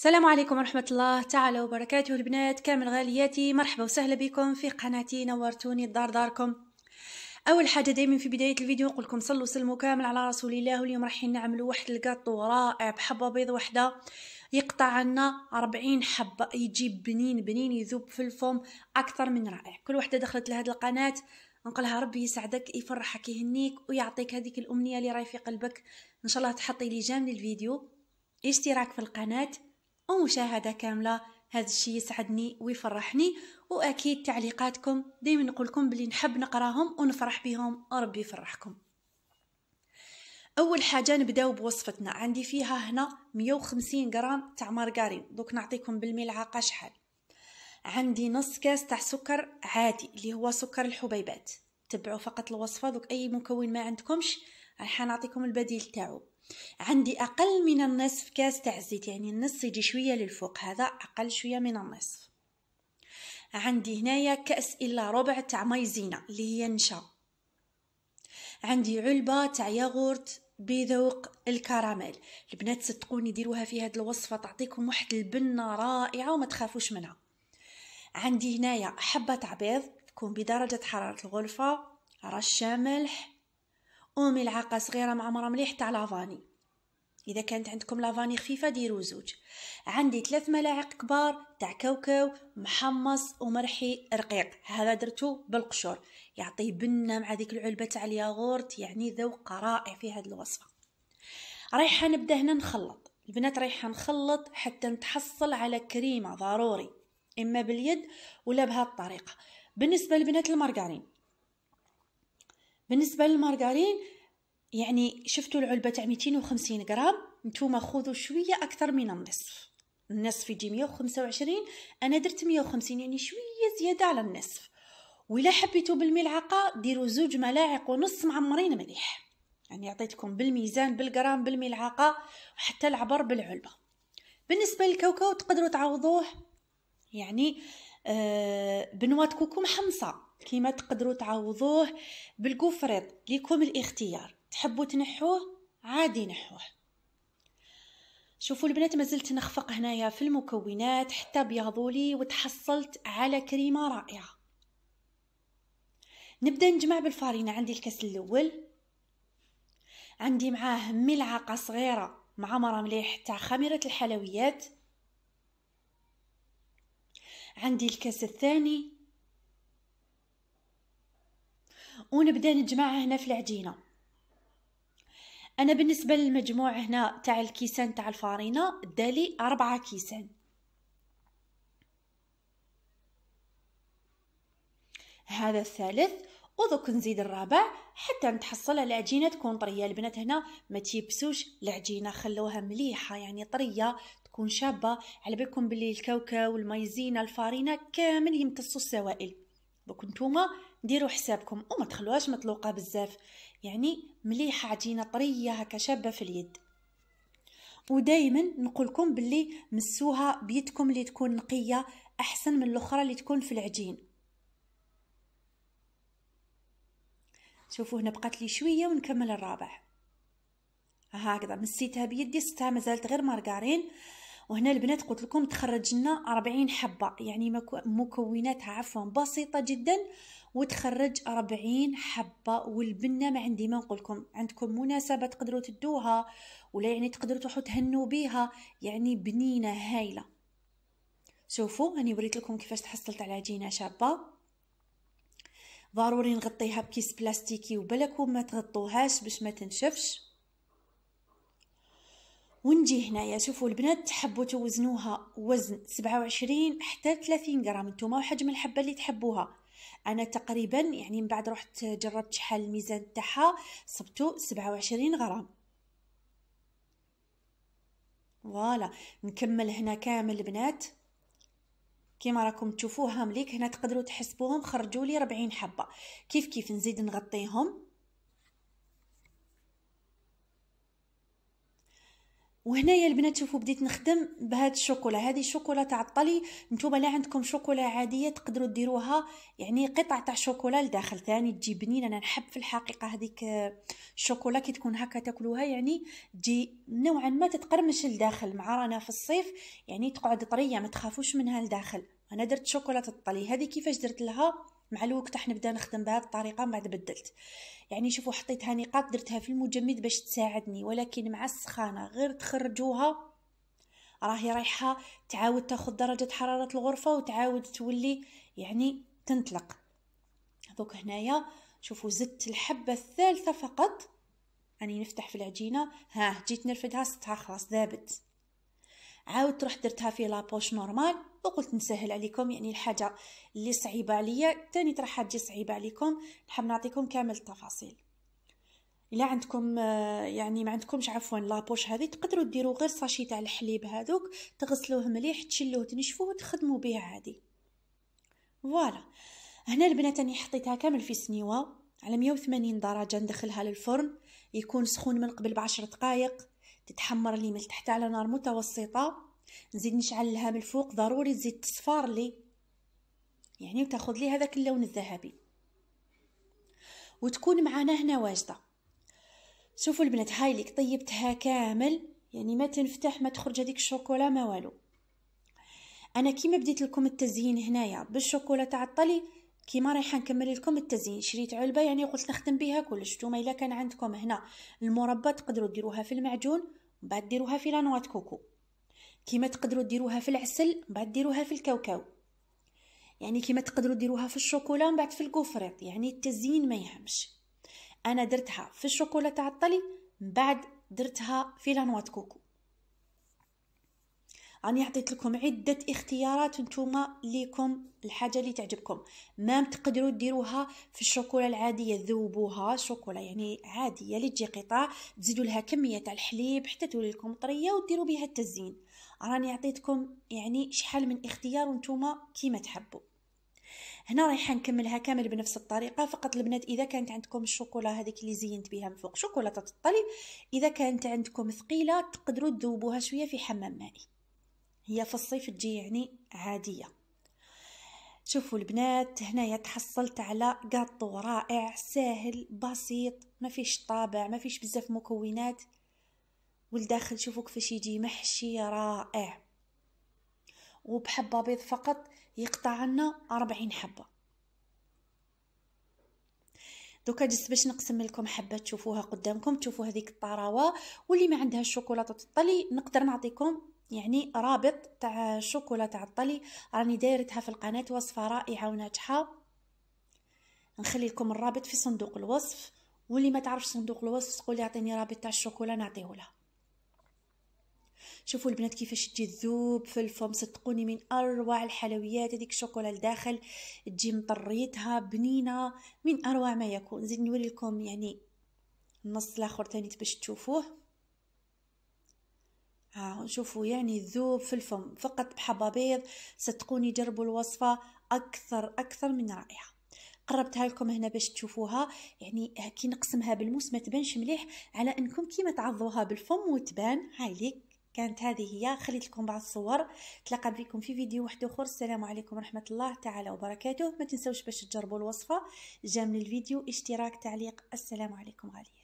السلام عليكم ورحمة الله تعالى وبركاته البنات كامل غالياتي مرحبا وسهلا بكم في قناتي نورتوني الدار داركم اول حاجه دائما في بدايه الفيديو نقول لكم صلوا وسلموا كامل على رسول الله واليوم رايحين نعملوا واحد القطو رائع بحبه بيض وحده يقطع عنا 40 حبه يجيب بنين بنين يذوب في الفم اكثر من رائع كل وحده دخلت لهذه القناه نقولها ربي يسعدك يفرحك يهنيك ويعطيك هذيك الامنيه اللي راي في قلبك ان شاء الله تحطي لي جام للفيديو اشتراك في القناه ومشاهده كامله هذا الشيء يسعدني ويفرحني واكيد تعليقاتكم دائما نقول لكم بلي نحب نقراهم ونفرح بهم وربي يفرحكم اول حاجه نبداو بوصفتنا عندي فيها هنا 150 غرام تاع مارغارين دوك نعطيكم بالملعقه شحال عندي نص كاس تاع سكر عادي اللي هو سكر الحبيبات تبعوا فقط الوصفه دوك اي مكون ما عندكمش راح نعطيكم البديل تاعو عندي أقل من النصف كاس تاع الزيت يعني النص يجي شوية للفوق هذا أقل شوية من النصف عندي هنايا كأس إلا ربع تاع مايزينا اللي هي نشا عندي علبة تاع ياغورت بذوق الكراميل البنات صدقوني ديروها في هذه الوصفة تعطيكم واحد البنة رائعة وما تخافوش منها عندي هنايا حبة تاع بيض تكون بدرجة حرارة الغرفة رشة ملح أمي العاقة صغيرة معمرة مليح تاع لافاني إذا كانت عندكم لافاني خفيفة ديروا زوج عندي ثلاث ملاعق كبار تاع كاوكاو محمص ومرحي رقيق هذا درتو بالقشور يعطي بنة مع ذيك العلبة تاع الياغورت يعني ذوق رائع في هذه الوصفة رايحة نبدأ هنا نخلط البنات رايحة نخلط حتى نتحصل على كريمة ضروري إما باليد ولا بهالطريقة بالنسبة لبنات المارغرين بالنسبه للمارغرين يعني شفتوا العلبه تاع 250 غرام نتوما خذوا شويه اكثر من النصف النصف يجي 125 انا درت 150 يعني شويه زياده على النصف ولا حبيتو بالملعقه ديروا زوج ملاعق ونص معمرين مليح يعني عطيتكم بالميزان بالغرام بالملعقه وحتى العبر بالعلبه بالنسبه للكاوكاو تقدروا تعوضوه يعني آه بنوات كوكو محمصه كيما تقدروا تعوضوه بالكوفريط ليكم الاختيار تحبوا تنحوه عادي نحوه شوفوا البنات مازلت نخفق هنايا في المكونات حتى بياضولي وتحصلت على كريمه رائعه نبدا نجمع بالفارينة عندي الكاس الاول عندي معاه ملعقه صغيره معمره مليح تاع خميره الحلويات عندي الكاس الثاني ونبدا نجمعها هنا في العجينه انا بالنسبه للمجموع هنا تاع الكيسان تاع الفارينه دالي أربعة كيسان هذا الثالث ودوك نزيد الرابع حتى نتحصل على العجينه تكون طريه البنات هنا ما تيبسوش العجينه خلوها مليحه يعني طريه تكون شابه على بالكم بلي الكاوكاو المايزينا الفارينه كامل يمتصوا السوائل دوك نتوما ديروا حسابكم وما تخلوهاش مطلوقه بزاف يعني مليحه عجينه طريه هكا شابه في اليد ودائما نقولكم باللي مسوها بيدكم اللي تكون نقيه احسن من الاخرى اللي تكون في العجين شوفوا هنا بقات لي شويه ونكمل الرابع هكذا مسيتها بيدي ستها مازالت غير مارغارين وهنا البنات قلت لكم تخرجنا 40 حبه يعني مكوناتها عفوا بسيطه جدا وتخرج 40 حبه والبنه ما عندي ما نقول لكم عندكم مناسبه تقدروا تدوها ولا يعني تقدروا تروحوا تهنوا بيها يعني بنينه هايله شوفوا هاني وريت لكم كيفاش تحصلت على عجينه شابه ضروري نغطيها بكيس بلاستيكي وبلكم ما تغطوهاش باش ما تنشفش ونجي هنايا شوفوا البنات تحبوا توزنوها وزن 27 حتى 30 غرام نتوما وحجم الحبه اللي تحبوها انا تقريبا يعني من بعد رحت جربت شحال الميزان تاعها صبتو 27 غرام فوالا نكمل هنا كامل البنات كيما راكم تشوفوها مليك هنا تقدروا تحسبوهم خرجوا لي 40 حبه كيف كيف نزيد نغطيهم وهنايا البنات شوفوا بديت نخدم بهاد الشوكولا هذه الشوكولا تاع الطلي نتوما لا عندكم شوكولا عاديه تقدروا ديروها يعني قطع تاع شوكولا لداخل ثاني تجي بنين انا نحب في الحقيقه هذيك آه، الشوكولا كي تكون هكا تاكلوها يعني تجي نوعا ما تتقرمش لداخل مع رانا في الصيف يعني تقعد طريه ما تخافوش منها لداخل انا درت شوكولا الطلي هذه كيفاش درت لها مع الوقت احنا نبدا نخدم بهذه الطريقه ما بدلت يعني شوفوا حطيتها نقاط درتها في المجمد باش تساعدني ولكن مع السخانه غير تخرجوها راهي رايحه تعاود تاخذ درجه حراره الغرفه وتعاود تولي يعني تنطلق هذوك هنايا شوفوا زدت الحبه الثالثه فقط اني يعني نفتح في العجينه ها جيت نرفدها ستها خلاص ذابت عاودت رحت درتها في لابوش نورمال وقلت نسهل عليكم يعني الحاجه اللي صعيبه عليا تاني راح تجي صعيبه عليكم نحب نعطيكم كامل التفاصيل الا عندكم آه، يعني ما عندكمش عفوا لابوش هذه تقدروا ديروا غير ساشي تاع الحليب هذوك تغسلوه مليح تشلوه تنشفوه وتخدموا به عادي فوالا هنا البنات راني حطيتها كامل في سنيوه على 180 درجه ندخلها للفرن يكون سخون من قبل بعشر دقائق تتحمر لي من تحت على نار متوسطة نزيد نشعلها من الفوق ضروري تزيد تصفار لي يعني وتاخذ لي هذاك اللون الذهبي وتكون معنا هنا واجده شوفوا البنات هاي اللي طيبتها كامل يعني ما تنفتح ما تخرج هذيك الشوكولا ما والو انا كيما بديت لكم التزيين هنايا بالشوكولا تاع الطلي كيما رايحه نكمل لكم التزيين شريت علبه يعني قلت نخدم بيها كلش نتوما الا كان عندكم هنا المربى تقدروا ديروها في المعجون بعد ديروها في لانوا كوكو كيما تقدروا ديروها في العسل بعد ديروها في الكاوكاو يعني كيما تقدروا ديروها في الشوكولا من بعد في الكوفريط يعني التزيين ما يهمش انا درتها في الشوكولا تاع الطلي من بعد درتها في لانوا كوكو راني عطيت لكم عده اختيارات نتوما ليكم الحاجه اللي تعجبكم مام تقدروا ديروها في الشوكولا العاديه ذوبوها شوكولا يعني عاديه اللي تجي قطع تزيدوا لها كميه تاع الحليب حتى تولي لكم طريه وديروا بها التزيين راني عطيتكم يعني شحال من اختيار نتوما كيما تحبوا هنا رايحه نكملها كامل بنفس الطريقه فقط البنات اذا كانت عندكم الشوكولا هذيك اللي زينت بها من فوق شوكولاته الطلي اذا كانت عندكم ثقيله تقدروا تذوبوها شويه في حمام مائي هي في الصيف تجي يعني عاديه شوفوا البنات هنايا تحصلت على قاطو رائع ساهل بسيط ما فيش طابع ما فيش بزاف مكونات والداخل شوفوا كيفاش يجي محشي رائع وبحبه بيض فقط يقطع لنا 40 حبه دوكا جست باش نقسم لكم حبه تشوفوها قدامكم تشوفوا هذيك الطراوه واللي ما عندها الشوكولاته الطلي نقدر نعطيكم يعني رابط تاع الشوكولا تاع الطلي راني دايرتها في القناه وصفه رائعه وناجحه نخلي لكم الرابط في صندوق الوصف واللي ما تعرفش صندوق الوصف تقول يعطيني رابط تاع الشوكولا نعطيه لها شوفوا البنات كيفاش تجي تذوب في الفم صدقوني من اروع الحلويات هذيك الشوكولا لداخل تجي مطريتها بنينه من اروع ما يكون نزيد نوري لكم يعني النص الاخر تاني باش تشوفوه ها شوفوا يعني الذوب في الفم فقط بحبة بيض صدقوني جربوا الوصفة أكثر أكثر من رائعة قربتها لكم هنا باش تشوفوها يعني كي نقسمها بالموس ما تبانش مليح على انكم كيما تعضوها بالفم وتبان هايليك كانت هذه هي خليت لكم بعض الصور تلقى بكم في فيديو واحد اخر السلام عليكم ورحمه الله تعالى وبركاته ما تنسوش باش تجربوا الوصفه جا من الفيديو اشتراك تعليق السلام عليكم غالية